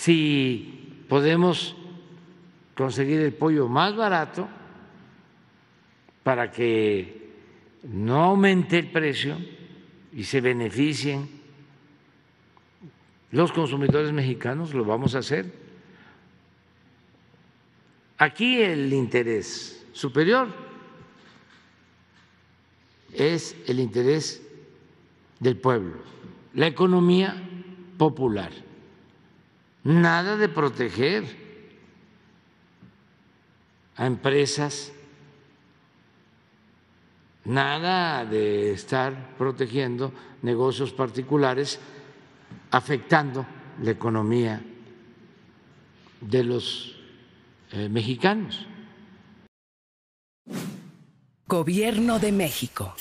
si podemos conseguir el pollo más barato para que no aumente el precio y se beneficien los consumidores mexicanos, lo vamos a hacer. Aquí el interés superior es el interés del pueblo, la economía popular. Nada de proteger a empresas, nada de estar protegiendo negocios particulares afectando la economía de los eh, mexicanos. Gobierno de México.